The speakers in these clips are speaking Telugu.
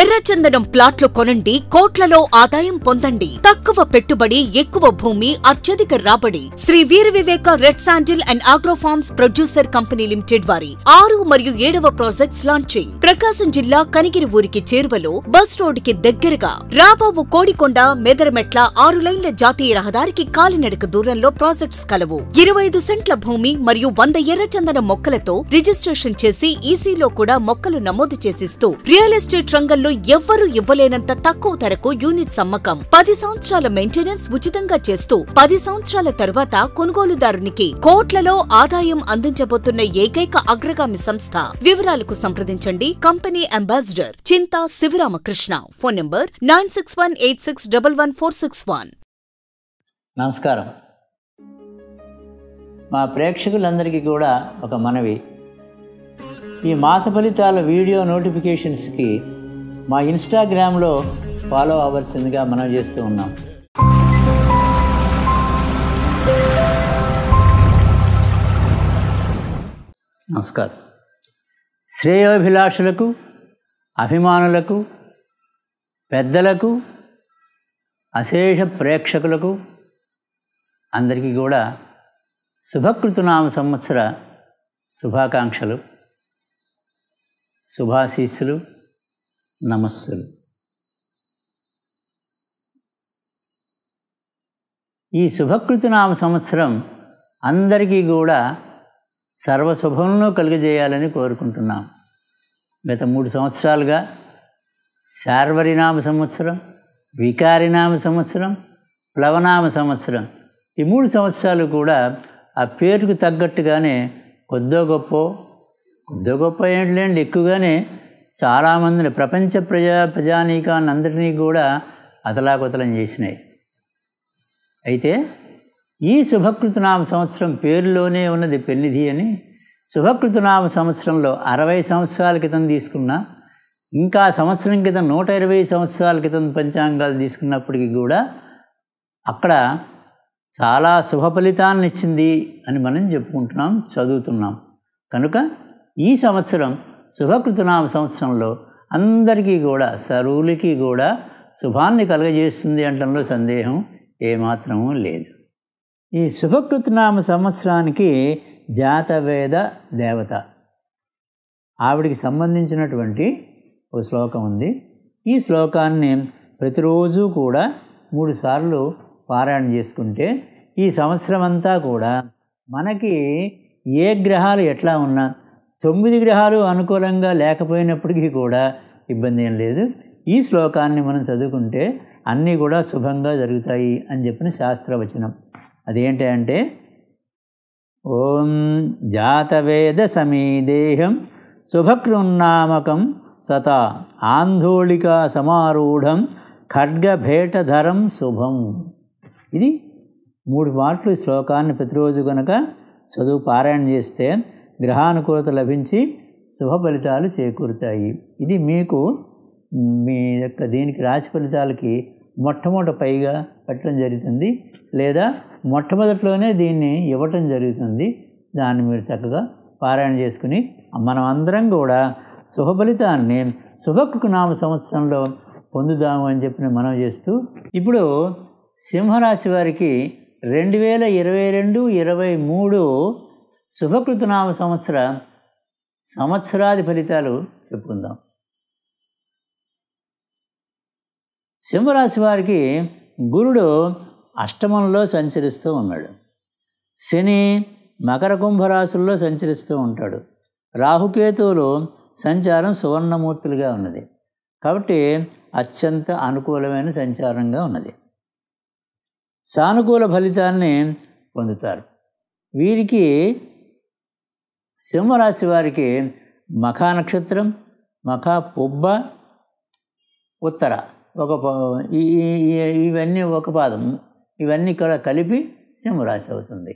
ఎర్రచందనం ప్లాట్లు కొనండి కోట్లలో ఆదాయం పొందండి తక్కువ పెట్టుబడి ఎక్కువ భూమి అత్యధిక రాబడి Shri Veera Viveka red sandal and agro farms producer company limited వారి ఆరు మరియు ఏడవ ప్రాజెక్ట్స్ లాంచింగ్ ప్రకాశం జిల్లా కనిగిరి ఊరికి చేరువలో బస్ రోడ్డుకి దగ్గరగా రాబాబు కోడికొండ మెదరమెట్ల ఆరు లైన్ల జాతీయ రహదారికి కాలినడక దూరంలో ప్రాజెక్ట్స్ కలవు ఇరవై ఐదు సెంట్ల భూమి మరియు వంద ఎర్రచందనం మొక్కలతో రిజిస్ట్రేషన్ చేసి ఈసీలో కూడా మొక్కలు నమోదు చేసిస్తూ రియల్ ఎస్టేట్ రంగ రంగంలో ఎవ్వరూ ఇవ్వలేనంత తక్కువ ధరకు యూనిట్స్ అమ్మకం పది సంవత్సరాల మెయింటెనెన్స్ ఉచితంగా చేస్తూ పది సంవత్సరాల తరువాత కొనుగోలుదారునికి కోట్లలో ఆదాయం అందించబోతున్న ఏకైక అగ్రగామి సంస్థ వివరాలకు సంప్రదించండి company ambassador Chinta Sivaramakrishna phone number nine six one eight six double one four six one నమస్కారం మా ప్రేక్షకులందరికీ కూడా ఒక మనవి ఈ మాస ఫలితాల వీడియో నోటిఫికేషన్స్కి మా ఇన్స్టాగ్రామ్లో ఫాలో అవ్వాల్సిందిగా మనం చేస్తూ ఉన్నాం నమస్కారం శ్రేయోభిలాషులకు అభిమానులకు పెద్దలకు అశేష ప్రేక్షకులకు అందరికీ కూడా శుభకృతునామ సంవత్సర శుభాకాంక్షలు శుభాశీస్సులు నమస్సులు ఈ నామ సంవత్సరం అందరికీ కూడా సర్వశుభంలో కలిగజేయాలని కోరుకుంటున్నాం గత మూడు సంవత్సరాలుగా శార్వరినామ సంవత్సరం వికారినామ సంవత్సరం ప్లవనామ సంవత్సరం ఈ మూడు సంవత్సరాలు కూడా ఆ పేరుకు తగ్గట్టుగానే కొద్దో గొప్ప కొద్దో గొప్ప ఏంటి లేండి ఎక్కువగానే చాలామందిని ప్రపంచ ప్రజా ప్రజానీకాన్ని అందరినీ కూడా అతలాకుతలం చేసినాయి అయితే ఈ శుభకృతనామ సంవత్సరం పేరులోనే ఉన్నది పెన్నిధి అని శుభకృతనామ సంవత్సరంలో అరవై సంవత్సరాల క్రితం తీసుకున్న ఇంకా సంవత్సరం క్రితం నూట ఇరవై సంవత్సరాల క్రితం పంచాంగాలు తీసుకున్నప్పటికీ కూడా అక్కడ చాలా శుభ ఫలితాన్ని ఇచ్చింది అని మనం చెప్పుకుంటున్నాం చదువుతున్నాం కనుక ఈ సంవత్సరం శుభకృతనామ సంవత్సరంలో అందరికీ కూడా సరువులకి కూడా శుభాన్ని కలగజేస్తుంది అంటంలో సందేహం ఏమాత్రము లేదు ఈ శుభకృతనామ సంవత్సరానికి జాతవేద దేవత ఆవిడికి సంబంధించినటువంటి ఓ శ్లోకం ఉంది ఈ శ్లోకాన్ని ప్రతిరోజు కూడా మూడు సార్లు పారాయణ చేసుకుంటే ఈ సంవత్సరం అంతా కూడా మనకి ఏ గ్రహాలు ఎట్లా ఉన్నా తొమ్మిది గ్రహాలు అనుకూలంగా లేకపోయినప్పటికీ కూడా ఇబ్బంది ఏం లేదు ఈ శ్లోకాన్ని మనం చదువుకుంటే అన్నీ కూడా శుభంగా జరుగుతాయి అని చెప్పిన శాస్త్రవచనం అదేంటి అంటే ఓం జాతవేద దేహం శుభకృన్నామకం సత ఆంధోళిక సమారూఢం ఖడ్గభేటధరం శుభం ఇది మూడు మార్కులు శ్లోకాన్ని ప్రతిరోజు కనుక చదువు పారాయణ చేస్తే గ్రహానుకూలత లభించి శుభ ఫలితాలు చేకూరుతాయి ఇది మీకు మీ యొక్క దీనికి రాశి ఫలితాలకి మొట్టమొదట పైగా పెట్టడం జరుగుతుంది లేదా మొట్టమొదట్లోనే దీన్ని ఇవ్వటం జరుగుతుంది దాన్ని మీరు చక్కగా పారాయణ చేసుకుని మనం అందరం కూడా ఫలితాన్ని శుభకు నామ సంవత్సరంలో పొందుదాము అని చెప్పిన మనం చేస్తూ ఇప్పుడు సింహరాశి వారికి రెండు వేల ఇరవై రెండు ఇరవై మూడు శుభకృతనామ సంవత్సర సంవత్సరాది ఫలితాలు చెప్పుకుందాం సింహరాశి వారికి గురుడు అష్టమంలో సంచరిస్తూ ఉన్నాడు శని మకర కుంభరాశుల్లో సంచరిస్తూ ఉంటాడు రాహుకేతువులు సంచారం సువర్ణమూర్తులుగా ఉన్నది కాబట్టి అత్యంత అనుకూలమైన సంచారంగా ఉన్నది సానుకూల ఫలితాన్ని పొందుతారు వీరికి సింహరాశి వారికి మఖా నక్షత్రం మఖా పుబ్బ ఉత్తర ఒక ఇవన్నీ ఒక పాదం ఇవన్నీ కూడా కలిపి సింహరాశి అవుతుంది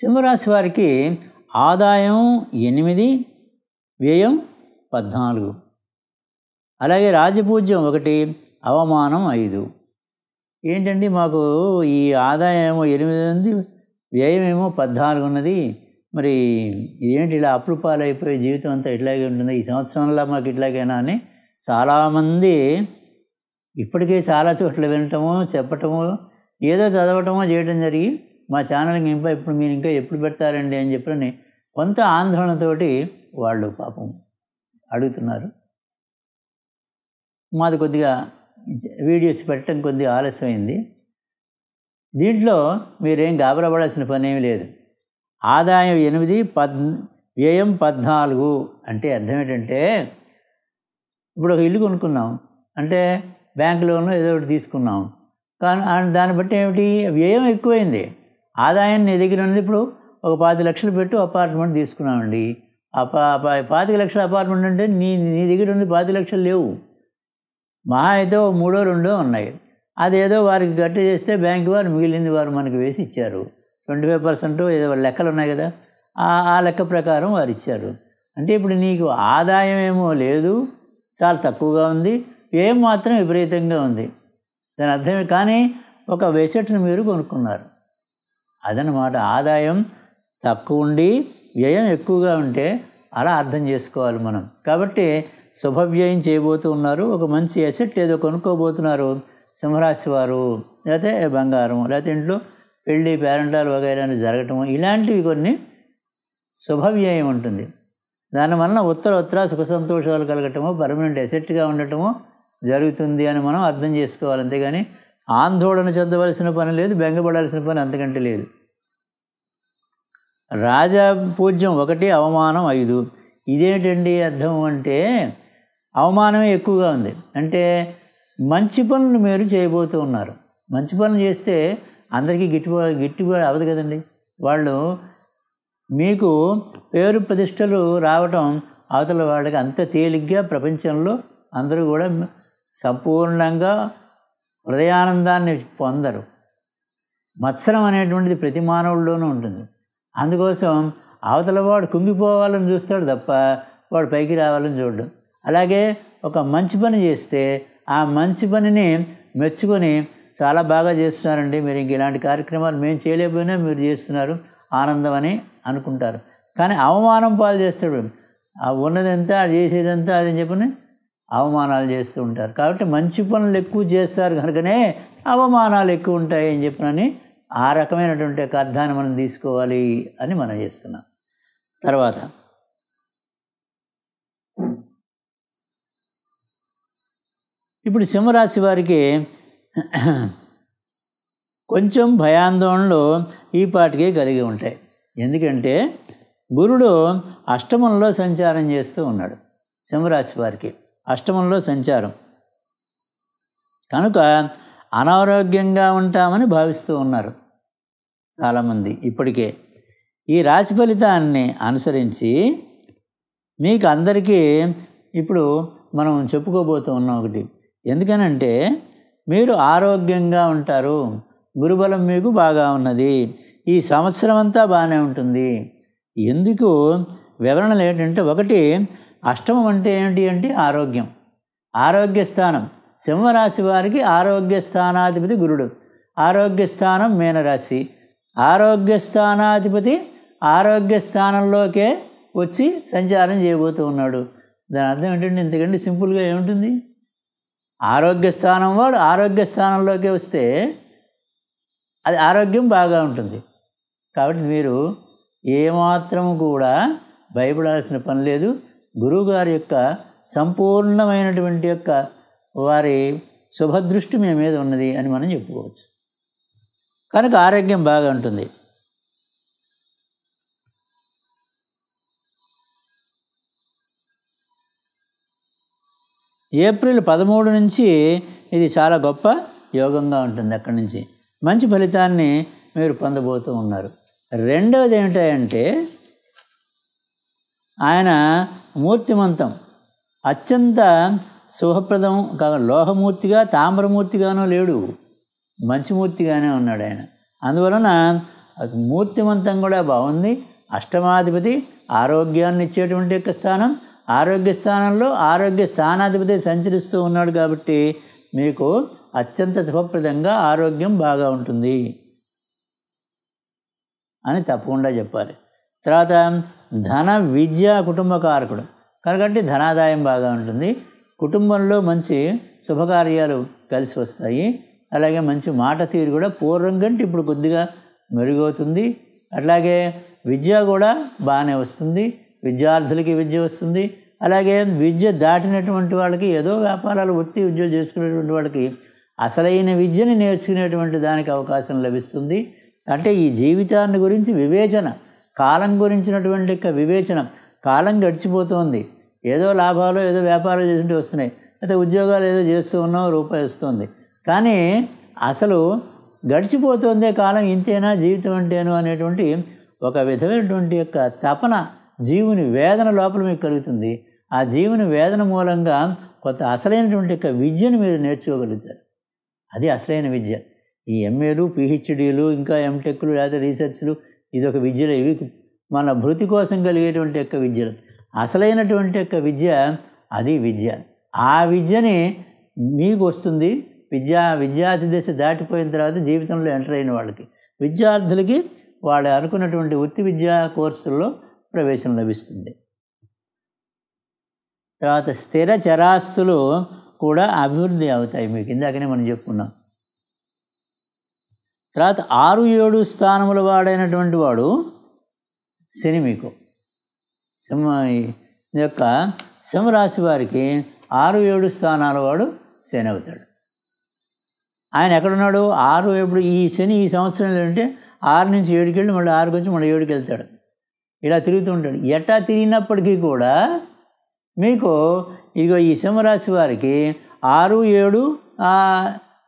సింహరాశి వారికి ఆదాయం ఎనిమిది వ్యయం పద్నాలుగు అలాగే రాజపూజ్యం ఒకటి అవమానం ఐదు ఏంటండి మాకు ఈ ఆదాయం ఎనిమిది ఉంది వ్యయమేమో ఉన్నది మరి ఇదేంటి ఇలా అప్పులు జీవితం అంతా ఇట్లాగే ఉంటుంది ఈ సంవత్సరంలో మాకు ఇట్లాగేనా అని చాలామంది ఇప్పటికే చాలా చోట్ల వినటము చెప్పటము ఏదో చదవటమో చేయడం జరిగి మా ఛానల్కి ఇంకా ఇప్పుడు మీరు ఇంకా ఎప్పుడు పెడతారండి అని చెప్పని కొంత ఆందోళనతోటి వాళ్ళు పాపం అడుగుతున్నారు మాది కొద్దిగా వీడియోస్ పెట్టడం కొద్దిగా ఆలస్యమైంది దీంట్లో మీరేం గాబరపడాల్సిన ఏమి లేదు ఆదాయం ఎనిమిది పద్ వ్యయం పద్నాలుగు అంటే అర్థం ఏంటంటే ఇప్పుడు ఒక ఇల్లు కొనుక్కున్నాం అంటే బ్యాంక్ లోన్ ఏదో ఒకటి తీసుకున్నాం కానీ దాన్ని బట్టి ఏమిటి వ్యయం ఎక్కువైంది ఆదాయం నీ దగ్గర ఉన్నది ఇప్పుడు ఒక పాతి లక్షలు పెట్టు అపార్ట్మెంట్ తీసుకున్నామండి పాతిక లక్షల అపార్ట్మెంట్ అంటే నీ నీ దగ్గర ఉన్న పాతి లక్షలు లేవు మహా అయితే మూడో రెండో ఉన్నాయి అదేదో వారికి గట్టు చేస్తే బ్యాంక్ వారు మిగిలింది వారు మనకు వేసి ఇచ్చారు ట్వంటీ ఫైవ్ పర్సెంట్ ఏదో లెక్కలు ఉన్నాయి కదా ఆ లెక్క ప్రకారం వారు ఇచ్చారు అంటే ఇప్పుడు నీకు ఆదాయం ఏమో లేదు చాలా తక్కువగా ఉంది ఏం మాత్రం విపరీతంగా ఉంది దాని అర్థమే కానీ ఒక వెసెట్ను మీరు కొనుక్కున్నారు అదనమాట ఆదాయం తక్కువ ఉండి వ్యయం ఎక్కువగా ఉంటే అలా అర్థం చేసుకోవాలి మనం కాబట్టి శుభవ్యయం చేయబోతూ ఉన్నారు ఒక మంచి ఎసెట్ ఏదో కొనుక్కోబోతున్నారు సింహరాశి వారు లేకపోతే బంగారం లేకపోతే ఇంట్లో పెళ్ళి పేరంటాలు వగైరా జరగటం ఇలాంటివి కొన్ని శుభవ్యయం ఉంటుంది దానివలన ఉత్తర ఉత్తర సుఖ సంతోషాలు కలగటము పర్మనెంట్ ఎసెట్గా ఉండటము జరుగుతుంది అని మనం అర్థం చేసుకోవాలి అంతేగాని ఆందోళన చెందవలసిన పని లేదు బెంగపడాల్సిన పని అంతకంటే లేదు రాజపూజ్యం ఒకటి అవమానం ఐదు ఇదేంటండి అర్థం అంటే అవమానమే ఎక్కువగా ఉంది అంటే మంచి పనులు మీరు చేయబోతూ ఉన్నారు మంచి పనులు చేస్తే అందరికీ గిట్టుబాటు గిట్టుబాటు అవ్వదు కదండి వాళ్ళు మీకు పేరు ప్రతిష్టలు రావటం అవతల వాళ్ళకి అంత తేలిగ్గా ప్రపంచంలో అందరూ కూడా సంపూర్ణంగా హృదయానందాన్ని పొందరు మత్సరం అనేటువంటిది ప్రతి మానవుల్లోనూ ఉంటుంది అందుకోసం అవతల వాడు కుంగిపోవాలని చూస్తాడు తప్ప వాడు పైకి రావాలని చూడడం అలాగే ఒక మంచి పని చేస్తే ఆ మంచి పనిని మెచ్చుకొని చాలా బాగా చేస్తున్నారండి మీరు ఇంక ఇలాంటి కార్యక్రమాలు మేము చేయలేకపోయినా మీరు చేస్తున్నారు ఆనందం అని అనుకుంటారు కానీ అవమానం పాలు చేస్తాడు ఆ ఉన్నదంతా అది చేసేదంతా అది చెప్పని అవమానాలు చేస్తూ ఉంటారు కాబట్టి మంచి పనులు ఎక్కువ చేస్తారు కనుకనే అవమానాలు ఎక్కువ ఉంటాయి అని చెప్పనని ఆ రకమైనటువంటి అర్థాన్ని మనం తీసుకోవాలి అని మనం చేస్తున్నాం తర్వాత ఇప్పుడు సింహరాశి వారికి కొంచెం భయాందోళనలు ఈ పాటికే కలిగి ఉంటాయి ఎందుకంటే గురుడు అష్టమంలో సంచారం చేస్తూ ఉన్నాడు సింహరాశి వారికి అష్టమంలో సంచారం కనుక అనారోగ్యంగా ఉంటామని భావిస్తూ ఉన్నారు చాలామంది ఇప్పటికే ఈ రాశి ఫలితాన్ని అనుసరించి మీకు అందరికీ ఇప్పుడు మనం చెప్పుకోబోతూ ఉన్నాం ఒకటి ఎందుకనంటే మీరు ఆరోగ్యంగా ఉంటారు గురుబలం మీకు బాగా ఉన్నది ఈ సంవత్సరం అంతా బాగానే ఉంటుంది ఎందుకు వివరణలు ఏంటంటే ఒకటి అష్టమం అంటే ఏంటి అంటే ఆరోగ్యం ఆరోగ్య స్థానం సింహరాశి వారికి ఆరోగ్య స్థానాధిపతి గురుడు ఆరోగ్య స్థానం మీనరాశి ఆరోగ్య స్థానాధిపతి ఆరోగ్య స్థానంలోకే వచ్చి సంచారం చేయబోతూ ఉన్నాడు దాని అర్థం ఏంటంటే ఇంతకంటే సింపుల్గా ఏముంటుంది ఆరోగ్య స్థానం వాడు ఆరోగ్య స్థానంలోకి వస్తే అది ఆరోగ్యం బాగా ఉంటుంది కాబట్టి మీరు ఏమాత్రం కూడా భయపడాల్సిన పని లేదు గురువుగారి యొక్క సంపూర్ణమైనటువంటి యొక్క వారి శుభదృష్టి మీ మీద ఉన్నది అని మనం చెప్పుకోవచ్చు కనుక ఆరోగ్యం బాగా ఉంటుంది ఏప్రిల్ పదమూడు నుంచి ఇది చాలా గొప్ప యోగంగా ఉంటుంది అక్కడి నుంచి మంచి ఫలితాన్ని మీరు పొందబోతూ ఉన్నారు రెండవది ఏమిటంటే ఆయన మూర్తిమంతం అత్యంత శుభప్రదం కాక లోహమూర్తిగా తామ్రమూర్తిగానో లేడు మంచి మూర్తిగానే ఉన్నాడు ఆయన అందువలన మూర్తిమంతం కూడా బాగుంది అష్టమాధిపతి ఆరోగ్యాన్ని ఇచ్చేటువంటి యొక్క స్థానం ఆరోగ్య స్థానంలో ఆరోగ్య స్థానాధిపతి సంచరిస్తూ ఉన్నాడు కాబట్టి మీకు అత్యంత శుభప్రదంగా ఆరోగ్యం బాగా ఉంటుంది అని తప్పకుండా చెప్పాలి తర్వాత ధన విద్య కుటుంబ కారకుడు కనుకంటే ధనాదాయం బాగా ఉంటుంది కుటుంబంలో మంచి శుభకార్యాలు కలిసి వస్తాయి అలాగే మంచి మాట తీరు కూడా పూర్వం కంటే ఇప్పుడు కొద్దిగా మెరుగవుతుంది అట్లాగే విద్య కూడా బాగానే వస్తుంది విద్యార్థులకి విద్య వస్తుంది అలాగే విద్య దాటినటువంటి వాళ్ళకి ఏదో వ్యాపారాలు వృత్తి ఉద్యోగం చేసుకునేటువంటి వాళ్ళకి అసలైన విద్యని నేర్చుకునేటువంటి దానికి అవకాశం లభిస్తుంది అంటే ఈ జీవితాన్ని గురించి వివేచన కాలం గురించినటువంటి యొక్క వివేచన కాలం గడిచిపోతుంది ఏదో లాభాలు ఏదో వ్యాపారాలు చేసుకుంటూ వస్తున్నాయి అయితే ఉద్యోగాలు ఏదో చేస్తూ ఉన్నావు రూపాయి వస్తుంది కానీ అసలు గడిచిపోతుందే కాలం ఇంతేనా జీవితం అంటేనో అనేటువంటి ఒక విధమైనటువంటి యొక్క తపన జీవుని వేదన లోపల మీకు కలుగుతుంది ఆ జీవుని వేదన మూలంగా కొత్త అసలైనటువంటి యొక్క విద్యను మీరు నేర్చుకోగలుగుతారు అది అసలైన విద్య ఈ ఎంఏలు పిహెచ్డీలు ఇంకా ఎంటెక్లు లేదా రీసెర్చ్లు ఇది ఒక విద్యలు ఇవి మన భృతి కోసం కలిగేటువంటి యొక్క విద్యలు అసలైనటువంటి యొక్క విద్య అది విద్య ఆ విద్యని మీకు వస్తుంది విద్యా విద్యార్థి దశ దాటిపోయిన తర్వాత జీవితంలో ఎంటర్ అయిన వాళ్ళకి విద్యార్థులకి వాళ్ళు అనుకున్నటువంటి వృత్తి విద్యా కోర్సుల్లో ప్రవేశం లభిస్తుంది తర్వాత స్థిర చరాస్తులు కూడా అభివృద్ధి అవుతాయి మీకు ఇందాకనే మనం చెప్పుకున్నాం తర్వాత ఆరు ఏడు స్థానముల వాడైనటువంటి వాడు శని మీకు సింహ యొక్క సింహరాశి వారికి ఆరు ఏడు స్థానాల వాడు శని అవుతాడు ఆయన ఎక్కడున్నాడు ఆరు ఎప్పుడు ఈ శని ఈ సంవత్సరం అంటే ఆరు నుంచి ఏడుకెళ్ళి మళ్ళీ ఆరుకొచ్చి మళ్ళీ ఏడుకెళ్తాడు ఇలా తిరుగుతూ ఉంటాడు ఎట్టా తిరిగినప్పటికీ కూడా మీకు ఇదిగో ఈ సింహరాశి వారికి ఆరు ఏడు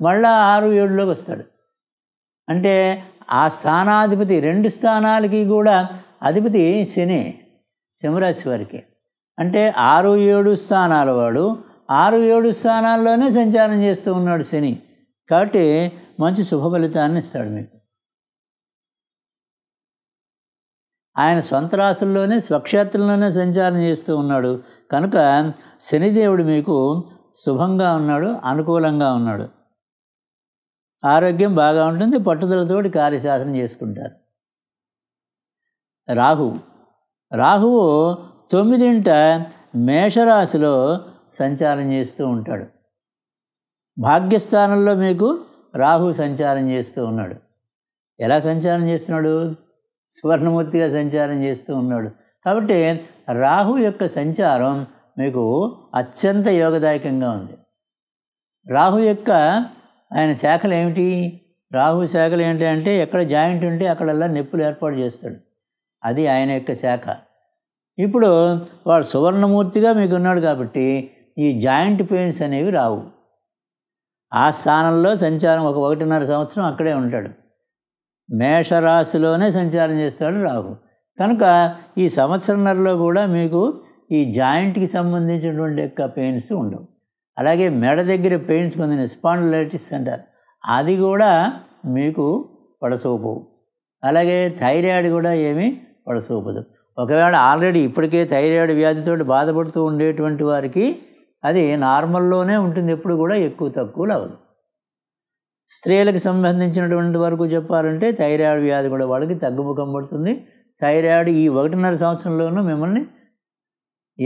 మళ్ళా ఆరు ఏడులోకి వస్తాడు అంటే ఆ స్థానాధిపతి రెండు స్థానాలకి కూడా అధిపతి శని సింహరాశి వారికి అంటే ఆరు ఏడు స్థానాల వాడు ఆరు ఏడు స్థానాల్లోనే సంచారం చేస్తూ ఉన్నాడు శని కాబట్టి మంచి శుభ ఫలితాన్ని ఇస్తాడు మీకు ఆయన సొంత రాసుల్లోనే స్వక్షేత్రంలోనే సంచారం చేస్తూ ఉన్నాడు కనుక శనిదేవుడు మీకు శుభంగా ఉన్నాడు అనుకూలంగా ఉన్నాడు ఆరోగ్యం బాగా ఉంటుంది పట్టుదలతోటి కార్యశాసనం చేసుకుంటారు రాహువు రాహువు తొమ్మిదింట మేషరాశిలో సంచారం చేస్తూ ఉంటాడు భాగ్యస్థానంలో మీకు రాహు సంచారం చేస్తూ ఉన్నాడు ఎలా సంచారం చేస్తున్నాడు సువర్ణమూర్తిగా సంచారం చేస్తూ ఉన్నాడు కాబట్టి రాహు యొక్క సంచారం మీకు అత్యంత యోగదాయకంగా ఉంది రాహు యొక్క ఆయన శాఖలు ఏమిటి రాహు శాఖలు ఏంటి అంటే ఎక్కడ జాయింట్ ఉంటే అక్కడల్లా నొప్పులు ఏర్పాటు చేస్తాడు అది ఆయన యొక్క శాఖ ఇప్పుడు వాడు సువర్ణమూర్తిగా మీకు ఉన్నాడు కాబట్టి ఈ జాయింట్ పెయిన్స్ అనేవి రావు ఆ స్థానంలో సంచారం ఒక ఒకటిన్నర సంవత్సరం అక్కడే ఉంటాడు మేషరాశిలోనే సంచారం చేస్తాడు రాహు కనుక ఈ సంవత్సరంలో కూడా మీకు ఈ జాయింట్కి సంబంధించినటువంటి యొక్క పెయిన్స్ ఉండవు అలాగే మెడ దగ్గర పెయిన్స్ పొందిన స్పాండిలైటిస్ అంటారు అది కూడా మీకు పడసోపోవు అలాగే థైరాయిడ్ కూడా ఏమీ పడసోపదు ఒకవేళ ఆల్రెడీ ఇప్పటికే థైరాయిడ్ వ్యాధితో బాధపడుతూ ఉండేటువంటి వారికి అది నార్మల్లోనే ఉంటుంది ఎప్పుడు కూడా ఎక్కువ తక్కువలు అవ్వదు స్త్రీలకు సంబంధించినటువంటి వరకు చెప్పాలంటే థైరాయిడ్ వ్యాధి కూడా వాళ్ళకి తగ్గుముఖం పడుతుంది థైరాయిడ్ ఈ ఒకటిన్నర సంవత్సరంలోనూ మిమ్మల్ని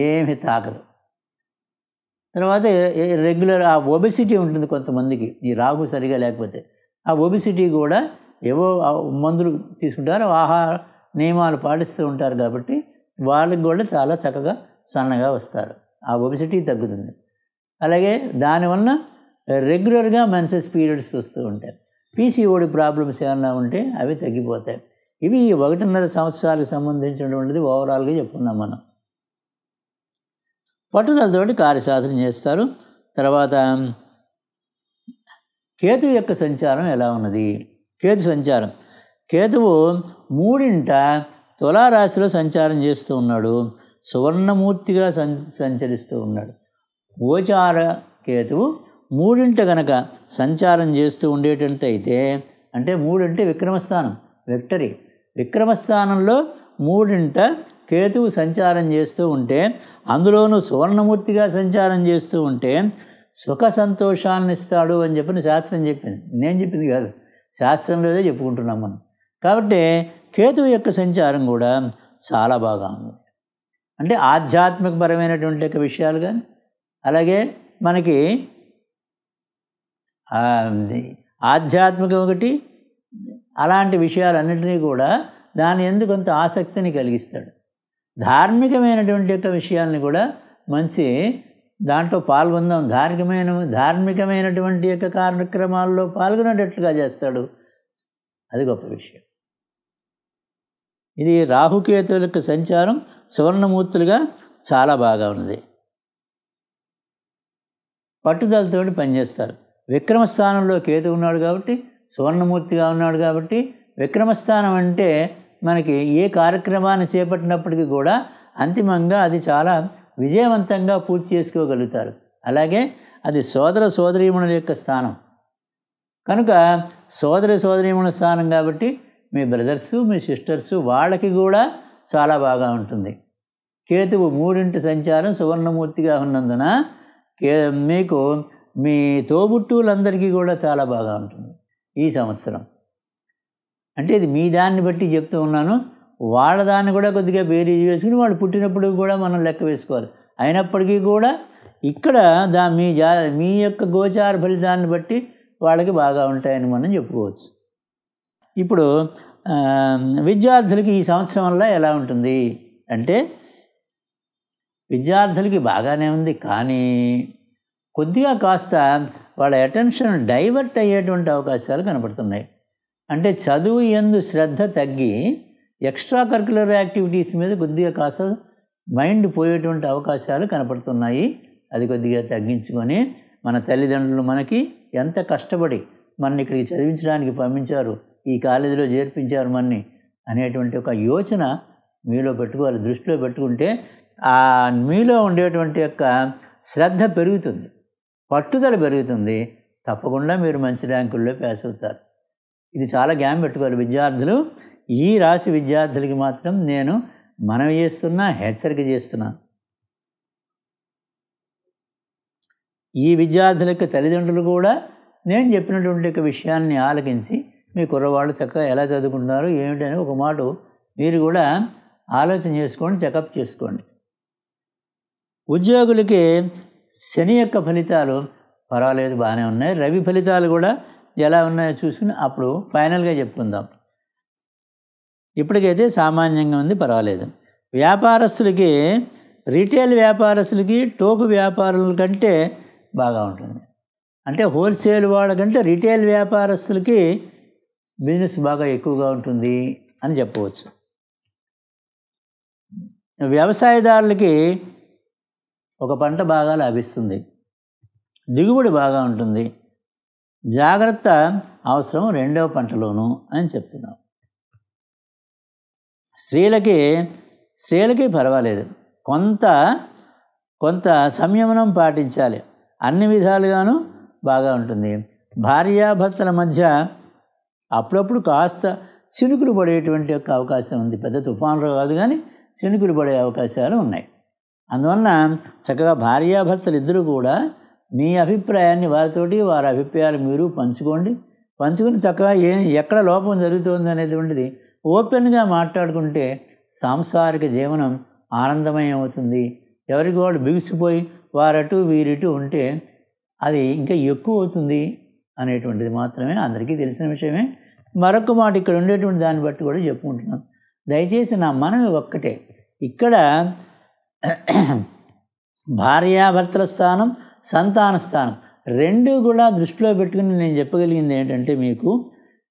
ఏమి తాకదు తర్వాత రెగ్యులర్ ఆ ఒబిసిటీ ఉంటుంది కొంతమందికి ఈ రాహు సరిగా లేకపోతే ఆ ఒబిసిటీ కూడా ఏవో మందులు తీసుకుంటారు ఆహార నియమాలు పాటిస్తూ ఉంటారు కాబట్టి వాళ్ళకి కూడా చాలా చక్కగా సన్నగా వస్తారు ఆ ఒబిసిటీ తగ్గుతుంది అలాగే దానివల్ల రెగ్యులర్గా మెన్సెస్ పీరియడ్స్ వస్తూ ఉంటాయి పీసీఓడి ప్రాబ్లమ్స్ ఏమైనా ఉంటే అవి తగ్గిపోతాయి ఇవి ఈ ఒకటిన్నర సంవత్సరాలకు సంబంధించినటువంటిది ఓవరాల్గా చెప్పుకున్నాం మనం పట్టుదలతోటి కార్యసాధన చేస్తారు తర్వాత కేతు యొక్క సంచారం ఎలా ఉన్నది కేతు సంచారం కేతువు మూడింట తులారాశిలో సంచారం చేస్తూ ఉన్నాడు సువర్ణమూర్తిగా సంచరిస్తూ ఉన్నాడు గోచార కేతువు మూడింట గనక సంచారం చేస్తూ అయితే అంటే మూడింటే విక్రమస్థానం వెక్టరీ విక్రమస్థానంలో మూడింట కేతువు సంచారం చేస్తూ ఉంటే అందులోనూ సువర్ణమూర్తిగా సంచారం చేస్తూ ఉంటే సుఖ సంతోషాలను ఇస్తాడు అని చెప్పిన శాస్త్రం చెప్పింది నేను చెప్పింది కాదు శాస్త్రంలోనే చెప్పుకుంటున్నాం మనం కాబట్టి కేతువు యొక్క సంచారం కూడా చాలా బాగా ఉంది అంటే ఆధ్యాత్మికపరమైనటువంటి యొక్క విషయాలు కానీ అలాగే మనకి ఆధ్యాత్మికం ఒకటి అలాంటి విషయాలన్నింటినీ కూడా దాని ఎందుకు కొంత ఆసక్తిని కలిగిస్తాడు ధార్మికమైనటువంటి యొక్క విషయాల్ని కూడా మంచి దాంట్లో పాల్గొందాం ధార్మికమైన ధార్మికమైనటువంటి యొక్క కార్యక్రమాల్లో పాల్గొనేటట్లుగా చేస్తాడు అది గొప్ప విషయం ఇది రాహుకేతువుల యొక్క సంచారం సువర్ణమూర్తులుగా చాలా బాగా ఉన్నది పట్టుదలతో పనిచేస్తారు విక్రమస్థానంలో కేతు ఉన్నాడు కాబట్టి సువర్ణమూర్తిగా ఉన్నాడు కాబట్టి విక్రమస్థానం అంటే మనకి ఏ కార్యక్రమాన్ని చేపట్టినప్పటికీ కూడా అంతిమంగా అది చాలా విజయవంతంగా పూర్తి చేసుకోగలుగుతారు అలాగే అది సోదర సోదరీమణుల యొక్క స్థానం కనుక సోదర సోదరీమణుల స్థానం కాబట్టి మీ బ్రదర్సు మీ సిస్టర్సు వాళ్ళకి కూడా చాలా బాగా ఉంటుంది కేతువు మూడింటి సంచారం సువర్ణమూర్తిగా ఉన్నందున కే మీకు మీ తోబుట్టువులందరికీ కూడా చాలా బాగా ఉంటుంది ఈ సంవత్సరం అంటే ఇది మీ దాన్ని బట్టి చెప్తూ ఉన్నాను వాళ్ళ దాన్ని కూడా కొద్దిగా బేరీజ్ వేసుకుని వాళ్ళు పుట్టినప్పుడు కూడా మనం లెక్క వేసుకోవాలి అయినప్పటికీ కూడా ఇక్కడ దా మీ జా మీ యొక్క గోచార ఫలితాన్ని బట్టి వాళ్ళకి బాగా ఉంటాయని మనం చెప్పుకోవచ్చు ఇప్పుడు విద్యార్థులకి ఈ సంవత్సరం వల్ల ఎలా ఉంటుంది అంటే విద్యార్థులకి బాగానే ఉంది కానీ కొద్దిగా కాస్త వాళ్ళ అటెన్షన్ డైవర్ట్ అయ్యేటువంటి అవకాశాలు కనపడుతున్నాయి అంటే చదువు ఎందు శ్రద్ధ తగ్గి ఎక్స్ట్రా కరికులర్ యాక్టివిటీస్ మీద కొద్దిగా కాస్త మైండ్ పోయేటువంటి అవకాశాలు కనపడుతున్నాయి అది కొద్దిగా తగ్గించుకొని మన తల్లిదండ్రులు మనకి ఎంత కష్టపడి మన ఇక్కడికి చదివించడానికి పంపించారు ఈ కాలేజీలో చేర్పించారు మనని అనేటువంటి ఒక యోచన మీలో పెట్టుకోవాలి దృష్టిలో పెట్టుకుంటే ఆ మీలో ఉండేటువంటి యొక్క శ్రద్ధ పెరుగుతుంది పట్టుదల పెరుగుతుంది తప్పకుండా మీరు మంచి ర్యాంకుల్లో పాస్ అవుతారు ఇది చాలా గ్యామ్ పెట్టుకోవాలి విద్యార్థులు ఈ రాశి విద్యార్థులకి మాత్రం నేను మనం చేస్తున్నా హెచ్చరిక చేస్తున్నా ఈ విద్యార్థుల యొక్క తల్లిదండ్రులు కూడా నేను చెప్పినటువంటి యొక్క విషయాన్ని ఆలకించి మీ కుర్రవాళ్ళు చక్కగా ఎలా చదువుకుంటున్నారు ఏమిటని ఒక మాట మీరు కూడా ఆలోచన చేసుకోండి చెకప్ చేసుకోండి ఉద్యోగులకి శని యొక్క ఫలితాలు పర్వాలేదు బాగానే ఉన్నాయి రవి ఫలితాలు కూడా ఎలా ఉన్నాయో చూసుకుని అప్పుడు ఫైనల్గా చెప్పుకుందాం ఇప్పటికైతే సామాన్యంగా ఉంది పర్వాలేదు వ్యాపారస్తులకి రీటైల్ వ్యాపారస్తులకి టోకు వ్యాపారుల కంటే బాగా ఉంటుంది అంటే హోల్సేల్ వాళ్ళకంటే రీటైల్ వ్యాపారస్తులకి బిజినెస్ బాగా ఎక్కువగా ఉంటుంది అని చెప్పవచ్చు వ్యవసాయదారులకి ఒక పంట బాగా లాభిస్తుంది దిగుబడి బాగా ఉంటుంది జాగ్రత్త అవసరం రెండవ పంటలోను అని చెప్తున్నాం స్త్రీలకి స్త్రీలకి పర్వాలేదు కొంత కొంత సంయమనం పాటించాలి అన్ని విధాలుగాను బాగా ఉంటుంది భార్యాభర్తల మధ్య అప్పుడప్పుడు కాస్త చినుకులు పడేటువంటి యొక్క అవకాశం ఉంది పెద్ద తుఫాన్లో కాదు కానీ చినుకులు పడే అవకాశాలు ఉన్నాయి అందువలన చక్కగా భార్యాభర్తలు ఇద్దరు కూడా మీ అభిప్రాయాన్ని వారితోటి వారి అభిప్రాయాలు మీరు పంచుకోండి పంచుకుని చక్కగా ఏ ఎక్కడ లోపం జరుగుతుంది అనేటువంటిది ఓపెన్గా మాట్లాడుకుంటే సాంసారిక జీవనం ఆనందమయం అవుతుంది ఎవరికి వాళ్ళు బిగిసిపోయి వారటు వీరిటు ఉంటే అది ఇంకా ఎక్కువ అవుతుంది అనేటువంటిది మాత్రమే అందరికీ తెలిసిన విషయమే మరొక మాట ఇక్కడ ఉండేటువంటి దాన్ని బట్టి కూడా చెప్పుకుంటున్నాం దయచేసి నా మనవి ఒక్కటే ఇక్కడ భార్యాభర్తల స్థానం సంతాన స్థానం రెండు కూడా దృష్టిలో పెట్టుకుని నేను చెప్పగలిగింది ఏంటంటే మీకు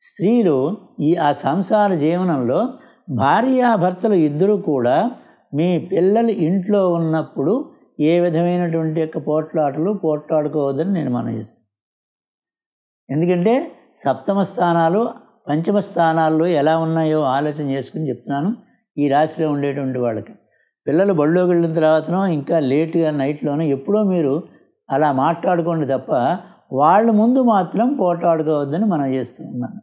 స్త్రీలు ఈ ఆ సంసార జీవనంలో భార్యాభర్తలు ఇద్దరు కూడా మీ పిల్లలు ఇంట్లో ఉన్నప్పుడు ఏ విధమైనటువంటి యొక్క పోట్లాటలు పోట్లాడుకోవద్దని నేను మనం చేస్తాను ఎందుకంటే సప్తమ స్థానాలు పంచమ స్థానాల్లో ఎలా ఉన్నాయో ఆలోచన చేసుకుని చెప్తున్నాను ఈ రాశిలో ఉండేటువంటి వాళ్ళకి పిల్లలు బడిలోకి వెళ్ళిన తర్వాతనో ఇంకా లేట్గా నైట్లోనూ ఎప్పుడో మీరు అలా మాట్లాడుకోండి తప్ప వాళ్ళ ముందు మాత్రం పోటాడుకోవద్దని మనం చేస్తూ ఉన్నాను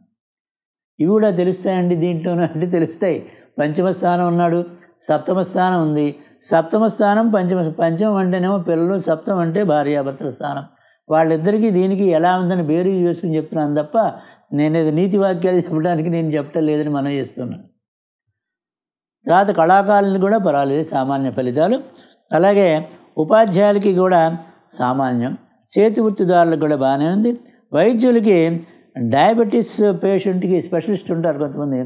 ఇవి కూడా తెలుస్తాయండి దీంట్లోనూ అంటే తెలుస్తాయి పంచమ స్థానం ఉన్నాడు సప్తమ స్థానం ఉంది సప్తమ స్థానం పంచమ పంచమం అంటేనేమో పిల్లలు సప్తం అంటే భార్యాభర్తల స్థానం వాళ్ళిద్దరికీ దీనికి ఎలా ఉందని బేరు చేసుకుని చెప్తున్నాను తప్ప నేను నీతి వాక్యాలు చెప్పడానికి నేను చెప్పటం లేదని మనం చేస్తున్నాను తర్వాత కళాకారులకు కూడా పర్వాలేదు సామాన్య ఫలితాలు అలాగే ఉపాధ్యాయులకి కూడా సామాన్యం చేతి వృత్తిదారులకు కూడా బాగానే ఉంది వైద్యులకి డయాబెటీస్ పేషెంట్కి స్పెషలిస్ట్ ఉంటారు కొంతమంది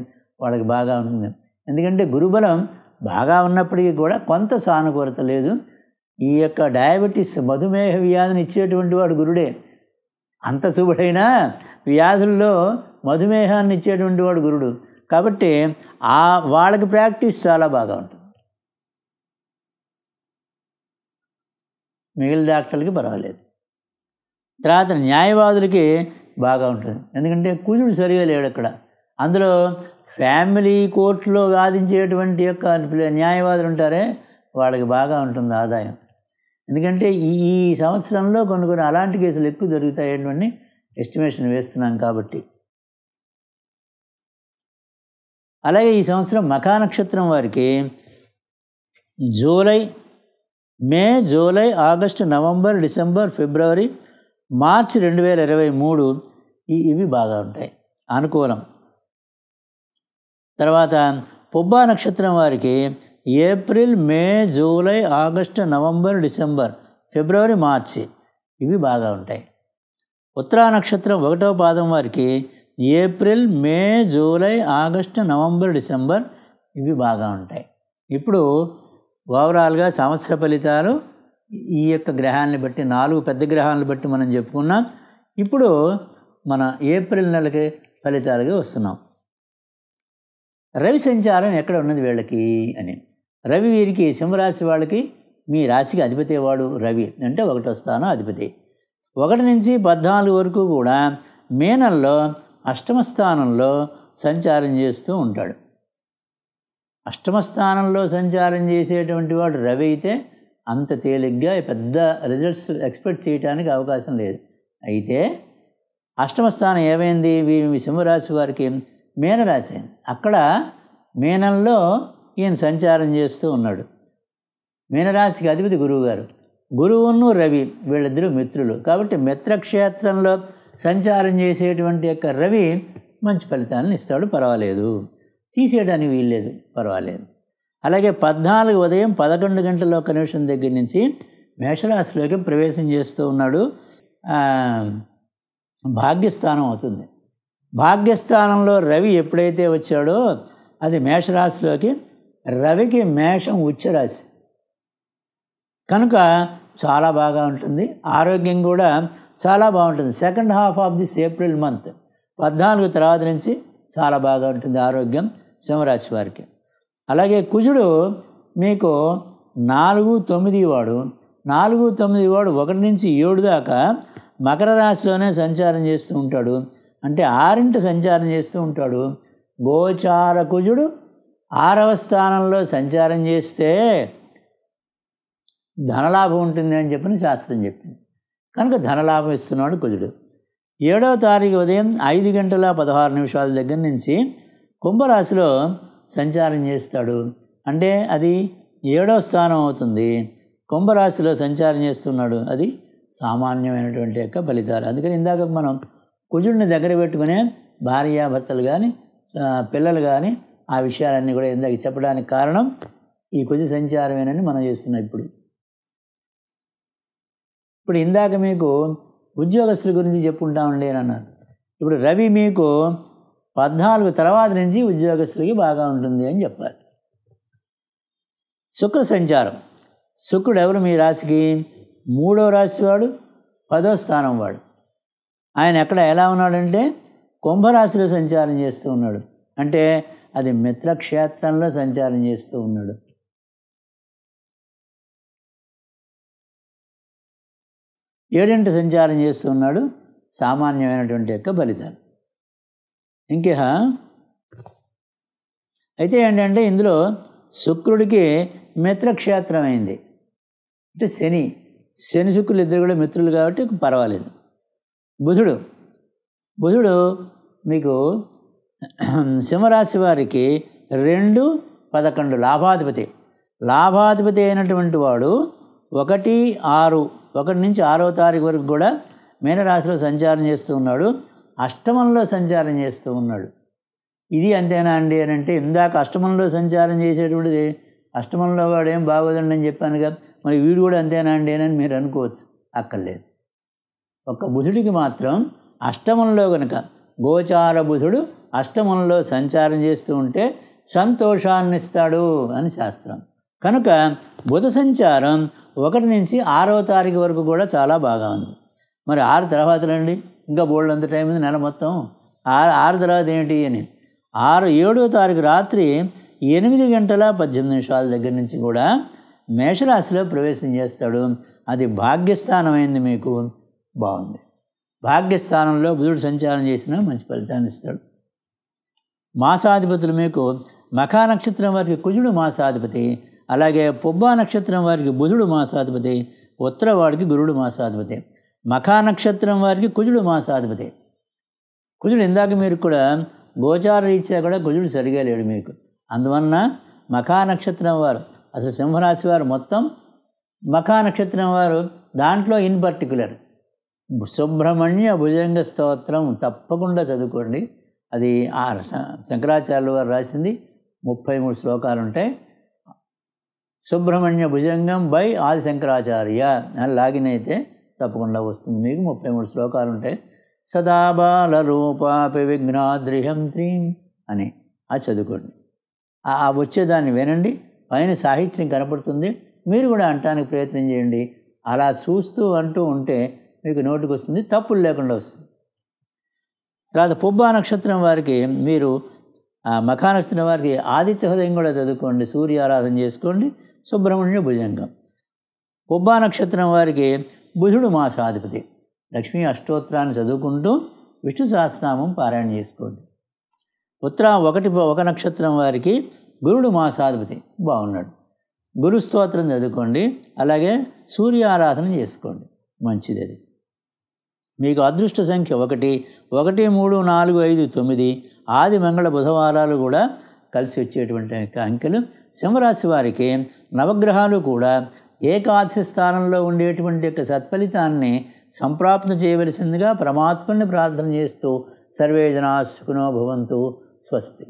వాళ్ళకి బాగా ఉంటుంది ఎందుకంటే గురుబలం బాగా ఉన్నప్పటికీ కూడా కొంత సానుకూలత లేదు ఈ యొక్క డయాబెటీస్ మధుమేహ వ్యాధిని ఇచ్చేటువంటి వాడు గురుడే అంత శుభుడైనా వ్యాధుల్లో మధుమేహాన్ని ఇచ్చేటువంటి వాడు గురుడు కాబట్టి ఆ వాళ్ళకి ప్రాక్టీస్ చాలా బాగా ఉంటుంది మిగిలిన డాక్టర్లకి పర్వాలేదు తర్వాత న్యాయవాదులకి బాగా ఉంటుంది ఎందుకంటే కూతురు సరిగా లేడు అక్కడ అందులో ఫ్యామిలీ కోర్టులో వాదించేటువంటి యొక్క న్యాయవాదులు ఉంటారే వాళ్ళకి బాగా ఉంటుంది ఆదాయం ఎందుకంటే ఈ సంవత్సరంలో కొన్ని కొన్ని అలాంటి కేసులు ఎక్కువ జరుగుతాయటువంటి ఎస్టిమేషన్ వేస్తున్నాం కాబట్టి అలాగే ఈ సంవత్సరం మకా నక్షత్రం వారికి July May July August November December ఫిబ్రవరి మార్చ్ రెండు వేల ఇరవై మూడు ఇవి బాగా ఉంటాయి అనుకూలం తర్వాత పుబ్బా నక్షత్రం వారికి April May July August November December ఫిబ్రవరి మార్చి ఇవి బాగా ఉంటాయి ఉత్తరా నక్షత్రం ఒకటవ పాదం వారికి April May July August November December ఇవి బాగా ఉంటాయి ఇప్పుడు ఓవరాల్గా సంవత్సర ఫలితాలు ఈ యొక్క గ్రహాన్ని బట్టి నాలుగు పెద్ద గ్రహాలను బట్టి మనం చెప్పుకున్నాం ఇప్పుడు మన ఏప్రిల్ నెలకి ఫలితాలకి వస్తున్నాం రవి సంచారం ఎక్కడ ఉన్నది వీళ్ళకి అని రవి వీరికి సింహరాశి వాళ్ళకి మీ రాశికి అధిపతి వాడు రవి అంటే ఒకటో స్థానం అధిపతి ఒకటి నుంచి పద్నాలుగు వరకు కూడా మే నెలలో అష్టమ స్థానంలో సంచారం చేస్తూ ఉంటాడు అష్టమ స్థానంలో సంచారం చేసేటువంటి వాడు రవి అయితే అంత తేలిగ్గా పెద్ద రిజల్ట్స్ ఎక్స్పెక్ట్ చేయడానికి అవకాశం లేదు అయితే అష్టమ స్థానం ఏమైంది వీరి సింహరాశి వారికి మీనరాశి అయింది అక్కడ మీనంలో ఈయన సంచారం చేస్తూ ఉన్నాడు మీనరాశికి అధిపతి గురువుగారు గురువును రవి వీళ్ళిద్దరూ మిత్రులు కాబట్టి మిత్రక్షేత్రంలో సంచారం చేసేటువంటి యొక్క రవి మంచి ఫలితాలను ఇస్తాడు పర్వాలేదు తీసేయడానికి వీల్లేదు పర్వాలేదు అలాగే పద్నాలుగు ఉదయం పదకొండు గంటల ఒక నిమిషం దగ్గర నుంచి మేషరాశిలోకి ప్రవేశం చేస్తూ ఉన్నాడు భాగ్యస్థానం అవుతుంది భాగ్యస్థానంలో రవి ఎప్పుడైతే వచ్చాడో అది మేషరాశిలోకి రవికి మేషం ఉచ్చరాశి కనుక చాలా బాగా ఉంటుంది ఆరోగ్యం కూడా చాలా బాగుంటుంది second half of this April month పద్నాలుగు తర్వాత నుంచి చాలా బాగా ఉంటుంది ఆరోగ్యం సింహరాశి వారికి అలాగే కుజుడు మీకు నాలుగు తొమ్మిది వాడు నాలుగు తొమ్మిది వాడు ఒకటి నుంచి ఏడు దాకా మకర రాశిలోనే సంచారం చేస్తూ ఉంటాడు అంటే ఆరింట సంచారం చేస్తూ ఉంటాడు గోచార కుజుడు ఆరవ స్థానంలో సంచారం చేస్తే ధనలాభం ఉంటుంది అని చెప్పని శాస్త్రం చెప్పింది కనుక ధనలాభం ఇస్తున్నాడు కుజుడు ఏడవ తారీఖు ఉదయం ఐదు గంటల పదహారు నిమిషాల దగ్గర నుంచి కుంభరాశిలో సంచారం చేస్తాడు అంటే అది ఏడవ స్థానం అవుతుంది కుంభరాశిలో సంచారం చేస్తున్నాడు అది సామాన్యమైనటువంటి యొక్క ఫలితాలు అందుకని ఇందాక మనం కుజుడిని దగ్గర పెట్టుకునే భార్యాభర్తలు కానీ పిల్లలు కానీ ఆ విషయాలన్నీ కూడా ఇందాక చెప్పడానికి కారణం ఈ కుజ సంచారమేనని మనం చేస్తున్నాం ఇప్పుడు ఇప్పుడు ఇందాక మీకు ఉద్యోగస్తుల గురించి చెప్పుకుంటామండి అని అన్నారు ఇప్పుడు రవి మీకు పద్నాలుగు తర్వాత నుంచి ఉద్యోగస్తులకి బాగా ఉంటుంది అని చెప్పాలి శుక్ర సంచారం శుక్రుడు ఎవరు మీ రాశికి మూడో రాశివాడు పదో స్థానం వాడు ఆయన ఎక్కడ ఎలా ఉన్నాడంటే కుంభరాశిలో సంచారం చేస్తూ ఉన్నాడు అంటే అది మిత్రక్షేత్రంలో సంచారం చేస్తూ ఉన్నాడు ఏడింటి సంచారం చేస్తున్నాడు సామాన్యమైనటువంటి యొక్క ఫలితాలు ఇంకే అయితే ఏంటంటే ఇందులో శుక్రుడికి మిత్రక్షేత్రం అయింది అంటే శని శని శుక్రులు ఇద్దరు కూడా మిత్రులు కాబట్టి పర్వాలేదు బుధుడు బుధుడు మీకు సింహరాశి వారికి రెండు పదకొండు లాభాధిపతి లాభాధిపతి అయినటువంటి వాడు ఒకటి ఆరు ఒకటి నుంచి ఆరో తారీఖు వరకు కూడా మీనరాశిలో సంచారం చేస్తూ ఉన్నాడు అష్టమంలో సంచారం చేస్తూ ఉన్నాడు ఇది అంతేనా అండి అని అంటే ఇందాక అష్టమంలో సంచారం చేసేటువంటిది అష్టమంలో వాడు ఏం బాగోదండి అని చెప్పానుగా మరి వీడు కూడా అంతేనా అండి అని మీరు అనుకోవచ్చు అక్కర్లేదు ఒక బుధుడికి మాత్రం అష్టమంలో కనుక గోచార బుధుడు అష్టమంలో సంచారం చేస్తూ ఉంటే సంతోషాన్నిస్తాడు అని శాస్త్రం కనుక బుధ సంచారం ఒకటి నుంచి ఆరో తారీఖు వరకు కూడా చాలా బాగా ఉంది మరి ఆరు తర్వాత రండి ఇంకా బోల్డ్ అంత టైం ఉంది నెల మొత్తం ఆరు ఆరు తర్వాత ఏంటి అని ఆరు ఏడో తారీఖు రాత్రి ఎనిమిది గంటల పద్దెనిమిది నిమిషాల దగ్గర నుంచి కూడా మేషరాశిలో ప్రవేశం చేస్తాడు అది భాగ్యస్థానమైంది మీకు బాగుంది భాగ్యస్థానంలో బుధుడు సంచారం చేసినా మంచి ఫలితాన్ని ఇస్తాడు మాసాధిపతులు మీకు మఖా నక్షత్రం వారికి కుజుడు మాసాధిపతి అలాగే పుబ్బా నక్షత్రం వారికి బుధుడు మాసాధిపతి ఉత్తరవాడికి గురుడు మాసాధిపతి మఖా నక్షత్రం వారికి కుజుడు మాసాధిపతి కుజుడు ఇందాక మీరు కూడా గోచార రీత్యా కూడా కుజుడు సరిగా లేడు మీకు అందువలన మఖా నక్షత్రం వారు అసలు సింహరాశి వారు మొత్తం మఖా నక్షత్రం వారు దాంట్లో ఇన్ పర్టికులర్ సుబ్రహ్మణ్య భుజంగ స్తోత్రం తప్పకుండా చదువుకోండి అది ఆ శంకరాచార్యులు వారు రాసింది ముప్పై మూడు శ్లోకాలు ఉంటాయి సుబ్రహ్మణ్య భుజంగం బై ఆది శంకరాచార్య అని లాగిన్ అయితే తప్పకుండా వస్తుంది మీకు ముప్పై మూడు శ్లోకాలు ఉంటాయి సదాబాల రూపాపి విఘ్నాద్రిహం త్రీం అని అది చదువుకోండి ఆ వచ్చేదాన్ని వినండి పైన సాహిత్యం కనపడుతుంది మీరు కూడా అంటానికి ప్రయత్నం చేయండి అలా చూస్తూ అంటూ ఉంటే మీకు నోటికి వస్తుంది తప్పులు లేకుండా వస్తుంది తర్వాత పుబ్బా నక్షత్రం వారికి మీరు మఖా నక్షత్రం వారికి ఆదిత్య హృదయం కూడా చదువుకోండి సూర్య ఆరాధన చేసుకోండి సుబ్రహ్మణ్య భుజంగం పుబ్బా నక్షత్రం వారికి బుధుడు మాసాధిపతి లక్ష్మీ అష్టోత్తరాన్ని చదువుకుంటూ విష్ణు సహస్రనామం పారాయణ చేసుకోండి ఉత్తర ఒకటి ఒక నక్షత్రం వారికి గురుడు మాసాధిపతి బాగున్నాడు గురు స్తోత్రం చదువుకోండి అలాగే సూర్య ఆరాధన చేసుకోండి మంచిది అది మీకు అదృష్ట సంఖ్య ఒకటి ఒకటి మూడు నాలుగు ఐదు తొమ్మిది ఆది మంగళ బుధవారాలు కూడా కలిసి వచ్చేటువంటి అంకెలు సింహరాశి వారికి నవగ్రహాలు కూడా ఏకాదశి స్థానంలో ఉండేటువంటి యొక్క సత్ఫలితాన్ని సంప్రాప్తం చేయవలసిందిగా పరమాత్మని ప్రార్థన చేస్తూ సర్వే జనాశుకునో భవంతు స్వస్తి